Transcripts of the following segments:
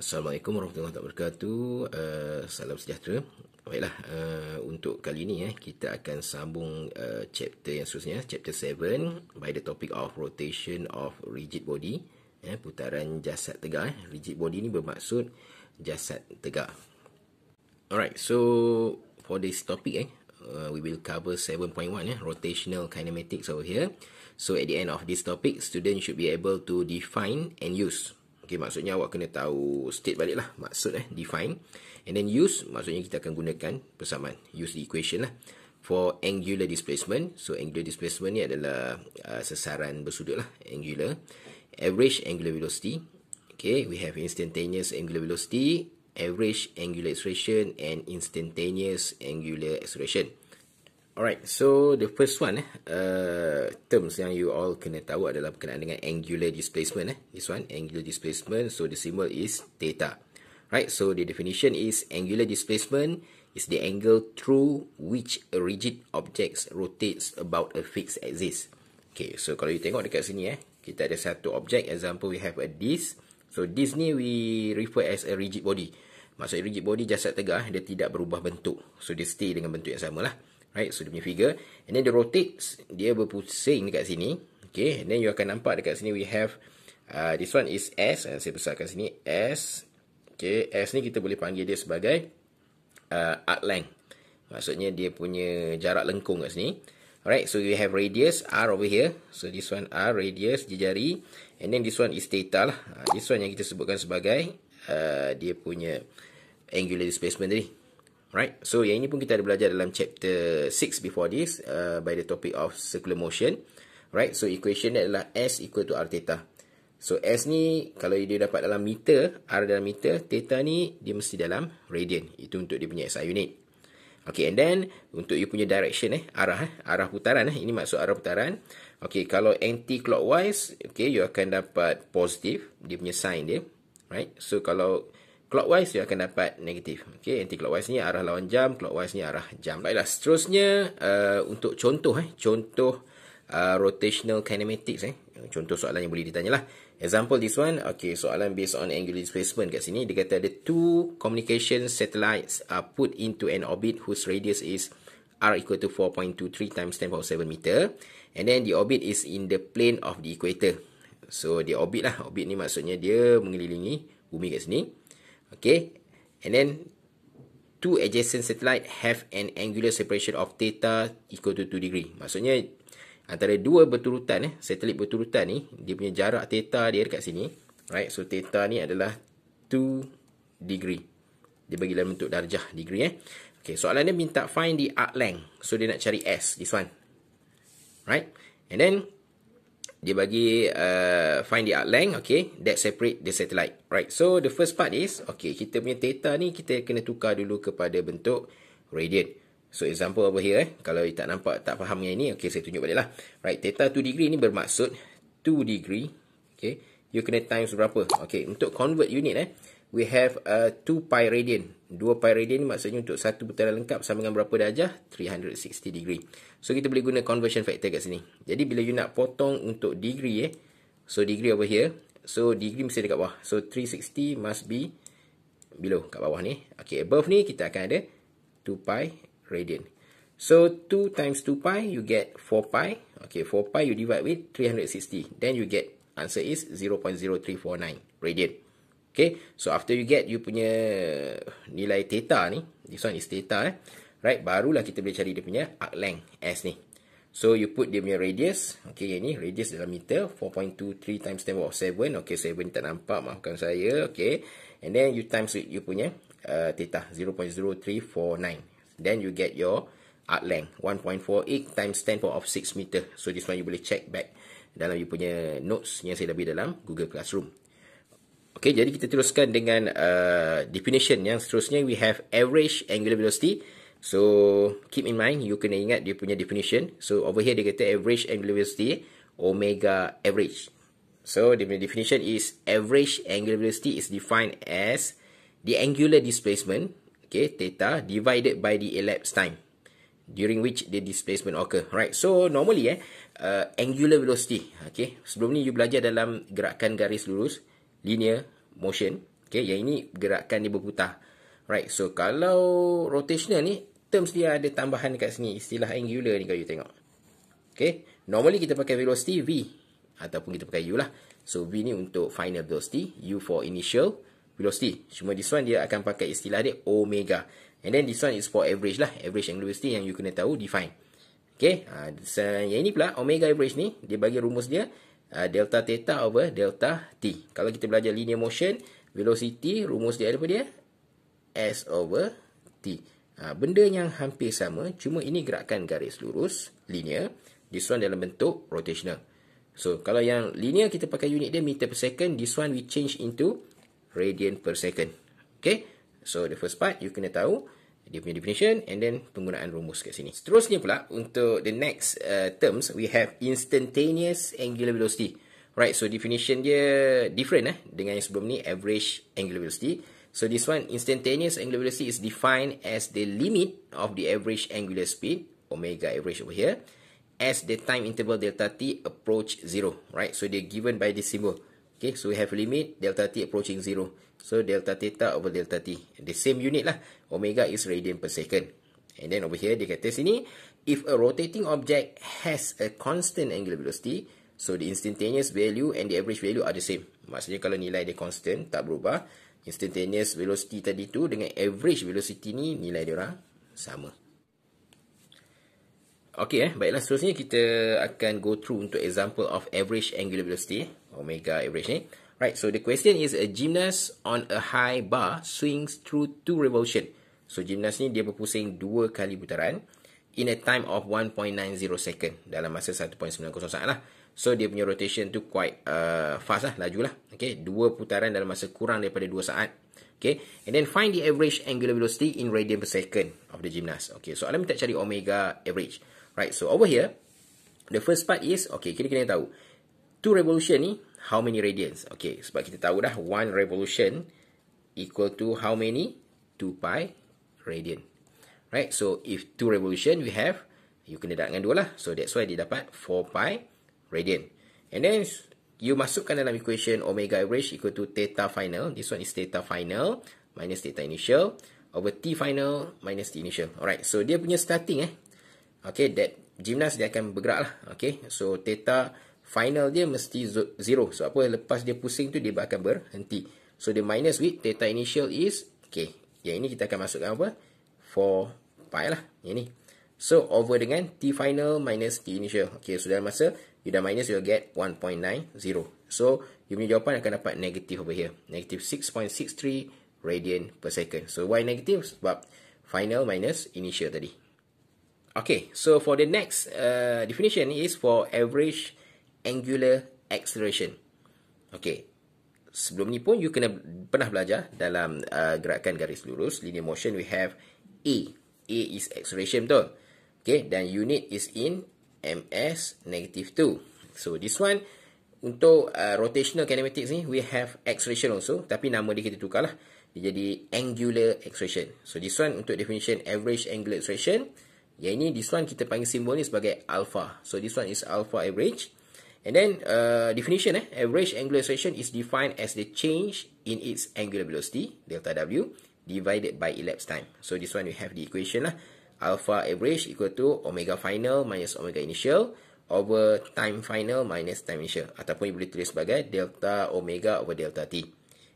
Assalamualaikum warahmatullahi wabarakatuh. Uh, salam sejahtera. Baiklah, uh, untuk kali ini eh, kita akan sambung uh, chapter yang seterusnya, chapter 7 by the topic of rotation of rigid body, eh, putaran jasad tegak. Eh. Rigid body ni bermaksud jasad tegak. Alright, so for this topic, eh, uh, we will cover 7.1, eh, rotational kinematics over here. So at the end of this topic, student should be able to define and use Okay, maksudnya awak kena tahu state balik lah. Maksud eh, define. And then use, maksudnya kita akan gunakan persamaan. Use the equation lah. For angular displacement. So, angular displacement ni adalah uh, sesaran bersudut lah. Angular. Average angular velocity. Okay, we have instantaneous angular velocity. Average angular acceleration. And instantaneous angular acceleration. Alright, so the first one eh, uh, terms yang you all kena tahu adalah berkenaan dengan angular displacement eh. This one, angular displacement, so the symbol is theta. Right, so the definition is angular displacement is the angle through which a rigid object rotates about a fixed axis. Okay, so kalau you tengok dekat sini eh, kita ada satu objek, example we have a disc. So disk ni we refer as a rigid body. Maksudnya rigid body jasad tegak, eh, dia tidak berubah bentuk. So dia stay dengan bentuk yang sama lah right so dia punya figure and then the rotates dia berpusing dekat sini okay and then you akan nampak dekat sini we have uh, this one is s and uh, saya besarkan sini s okay s ni kita boleh panggil dia sebagai uh, arc length maksudnya dia punya jarak lengkung kat sini alright so we have radius r over here so this one r radius jari and then this one is theta lah uh, this one yang kita sebutkan sebagai uh, dia punya angular displacement tadi Right, so yang ini pun kita ada belajar dalam chapter 6 before this uh, by the topic of circular motion. Right, so equation dia adalah S equal to R theta. So S ni kalau dia dapat dalam meter, R dalam meter, theta ni dia mesti dalam radian. Itu untuk dia punya SI unit. Okay, and then untuk dia punya direction eh, arah eh, arah putaran eh. Ini maksud arah putaran. Okay, kalau anti-clockwise, okay, you akan dapat positive dia punya sign dia. Right, so kalau clockwise you akan dapat negatif. Okey, anti clockwise ni arah lawan jam, clockwise ni arah jam. Baiklah, seterusnya uh, untuk contoh eh, contoh uh, rotational kinematics eh. Contoh soalan yang boleh ditanyalah. Example this one. Okey, soalan based on angular displacement kat sini dia kata ada two communication satellites are put into an orbit whose radius is r equal to 4.23 times 10 power 7 meter and then the orbit is in the plane of the equator. So, the orbit lah. Orbit ni maksudnya dia mengelilingi bumi kat sini. Okay. And then two adjacent satellite have an angular separation of theta equal to 2 degree. Maksudnya antara dua berturutan eh, satelit berturutan ni dia punya jarak theta dia dekat sini. Right. So theta ni adalah 2 degree. Dia bagi dalam bentuk darjah degree eh. Okay, soalan dia minta find the arc length. So dia nak cari S, this one. Right? And then dia bagi uh, find the arc length okay that separate the satellite right so the first part is okay kita punya theta ni kita kena tukar dulu kepada bentuk radian so example over here eh kalau you tak nampak tak faham yang ini okay saya tunjuk lah. right theta 2 degree ni bermaksud 2 degree okay you kena times berapa okay untuk convert unit eh we have a uh, 2 pi radian. 2 pi radian maksudnya untuk satu putaran lengkap sama dengan berapa darjah? 360 degree. So kita boleh guna conversion factor kat sini. Jadi bila you nak potong untuk degree eh. So degree over here. So degree mesti dekat bawah. So 360 must be below kat bawah ni. Okay above ni kita akan ada 2 pi radian. So 2 times 2 pi you get 4 pi. Okay 4 pi you divide with 360. Then you get answer is 0.0349 radian. Okay, so after you get you punya nilai theta ni, this one is theta eh. Right, barulah kita boleh cari dia punya arc length S ni. So, you put dia punya radius. Okay, yang ni radius dalam meter. 4.23 times 10 of 7. Okay, 7 tak nampak. Maafkan saya. Okay. And then you times with you punya uh, theta. 0.0349. Then you get your arc length. 1.48 times 10 power of 6 meter. So, this one you boleh check back dalam you punya notes yang saya dah beri dalam Google Classroom. Okay, jadi kita teruskan dengan uh, definition yang seterusnya. We have average angular velocity. So, keep in mind, you can ingat dia punya definition. So, over here dia kata average angular velocity, omega average. So, the definition is average angular velocity is defined as the angular displacement, okay, theta, divided by the elapsed time during which the displacement occur. Right, so normally, eh, uh, angular velocity, okay, sebelum ni you belajar dalam gerakan garis lurus, linear motion. Okay, yang ini gerakan dia berputar. Right, so kalau rotational ni, terms dia ada tambahan dekat sini. Istilah angular ni kalau you tengok. Okay, normally kita pakai velocity V. Ataupun kita pakai U lah. So, V ni untuk final velocity. U for initial velocity. Cuma this one dia akan pakai istilah dia omega. And then this one is for average lah. Average angular velocity yang you kena tahu define. Okay, uh, ah, so, yang ini pula omega average ni, dia bagi rumus dia. Ah, delta theta over delta t. Kalau kita belajar linear motion, velocity, rumus dia apa dia? S over t. Ha, benda yang hampir sama, cuma ini gerakan garis lurus, linear. This one dalam bentuk rotational. So, kalau yang linear kita pakai unit dia meter per second, this one we change into radian per second. Okay? So, the first part you kena tahu dia punya definition and then penggunaan rumus kat sini. Seterusnya pula untuk the next uh, terms we have instantaneous angular velocity. Right, so definition dia different eh dengan yang sebelum ni average angular velocity. So this one instantaneous angular velocity is defined as the limit of the average angular speed omega average over here as the time interval delta t approach zero. Right, so they're given by this symbol. Okay, so we have limit delta t approaching zero, So delta theta over delta t. The same unit lah. Omega is radian per second. And then over here, dia kata sini, if a rotating object has a constant angular velocity, so the instantaneous value and the average value are the same. Maksudnya kalau nilai dia constant, tak berubah. Instantaneous velocity tadi tu dengan average velocity ni, nilai dia orang sama. Okay, eh? baiklah. Seterusnya kita akan go through untuk example of average angular velocity omega average ni. Right, so the question is a gymnast on a high bar swings through two revolution. So gymnast ni dia berpusing dua kali putaran in a time of 1.90 second dalam masa 1.90 saat lah. So dia punya rotation tu quite uh, fast lah, laju lah. Okay, dua putaran dalam masa kurang daripada dua saat. Okay, and then find the average angular velocity in radian per second of the gymnast. Okay, so alam kita cari omega average. Right, so over here, the first part is, okay, kita kena tahu. Two revolution ni, how many radians? Okay, sebab kita tahu dah one revolution equal to how many? 2 pi radian. Right, so if two revolution we have, you kena dengan dua lah. So that's why dia dapat 4 pi radian. And then you masukkan dalam equation omega average equal to theta final. This one is theta final minus theta initial over t final minus t initial. Alright, so dia punya starting eh. Okay, that gymnast dia akan bergerak lah. Okay, so theta final final dia mesti zero. So, apa lepas dia pusing tu, dia akan berhenti. So, the minus width, theta initial is, okay, yang ini kita akan masukkan apa? 4 pi lah, yang ini. So, over dengan t final minus t initial. Okay, Sudah so dalam masa, you dah minus, you'll get 1.90. So, you punya jawapan akan dapat negative over here. Negative 6.63 radian per second. So, why negative? Sebab final minus initial tadi. Okay, so for the next uh, definition is for average radian angular acceleration. Okay. Sebelum ni pun you kena pernah belajar dalam uh, gerakan garis lurus linear motion we have a a is acceleration betul. Okay dan unit is in ms negative 2. So this one untuk uh, rotational kinematics ni we have acceleration also tapi nama dia kita tukarlah. Dia jadi angular acceleration. So this one untuk definition average angular acceleration, yang ini this one kita panggil simbol ni sebagai alpha. So this one is alpha average. And then uh, definition eh, average angular acceleration is defined as the change in its angular velocity delta w divided by elapsed time. So this one we have the equation lah. Alpha average equal to omega final minus omega initial over time final minus time initial. Ataupun you boleh tulis sebagai delta omega over delta t.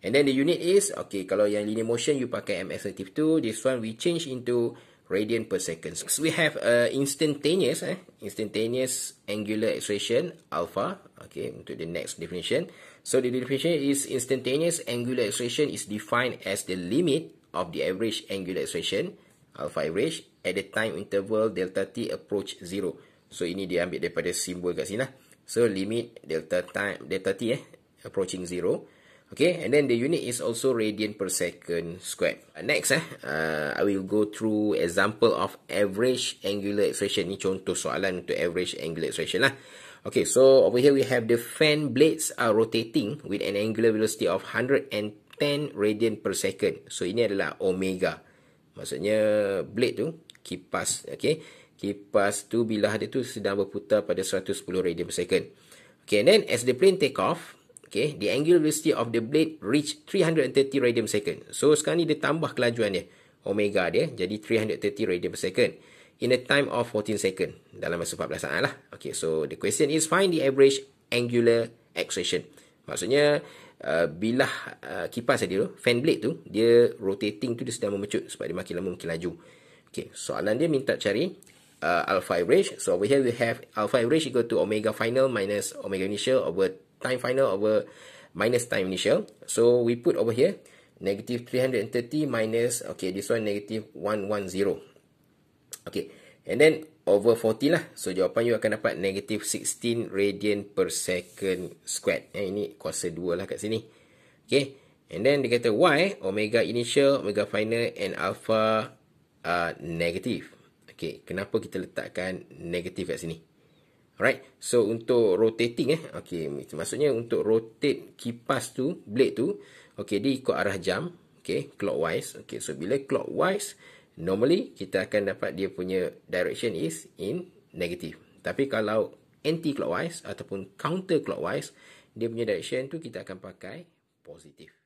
And then the unit is, okay, kalau yang linear motion you pakai m as negative 2, this one we change into radian per second. So we have uh, instantaneous, eh, instantaneous angular acceleration alpha. Okay, to the next definition. So the definition is instantaneous angular acceleration is defined as the limit of the average angular acceleration alpha average at the time interval delta t approach zero. So ini dia ambil daripada simbol kat sini lah. So limit delta time delta t eh approaching zero. Okay, and then the unit is also radian per second squared. Uh, next, eh, uh, I will go through example of average angular acceleration. Ni contoh soalan untuk average angular acceleration lah. Okay, so over here we have the fan blades are rotating with an angular velocity of 110 radian per second. So, ini adalah omega. Maksudnya, blade tu, kipas. Okay, kipas tu bilah dia tu sedang berputar pada 110 radian per second. Okay, and then as the plane take off, Okay, the angular velocity of the blade reach 330 radian per second. So, sekarang ni dia tambah kelajuan dia. Omega dia jadi 330 radian per second. In a time of 14 second. Dalam masa 14 saat lah. Okay, so the question is find the average angular acceleration. Maksudnya, uh, bila uh, kipas tadi tu, fan blade tu, dia rotating tu dia sedang memecut sebab dia makin lama makin laju. Okay, soalan dia minta cari uh, alpha average. So, over here we have alpha average equal to omega final minus omega initial over time final over minus time initial. So we put over here negative 330 minus, okay, this one negative 110. Okay, and then over 40 lah. So jawapan you akan dapat negative 16 radian per second squared. Eh, ini kuasa 2 lah kat sini. Okay, and then dia kata Y, omega initial, omega final and alpha are uh, negative. Okay, kenapa kita letakkan negative kat sini? Alright. So untuk rotating eh. Okay. Maksudnya untuk rotate kipas tu, blade tu. Okay. Dia ikut arah jam. Okay. Clockwise. Okay. So bila clockwise, normally kita akan dapat dia punya direction is in negative. Tapi kalau anti-clockwise ataupun counter-clockwise, dia punya direction tu kita akan pakai positif.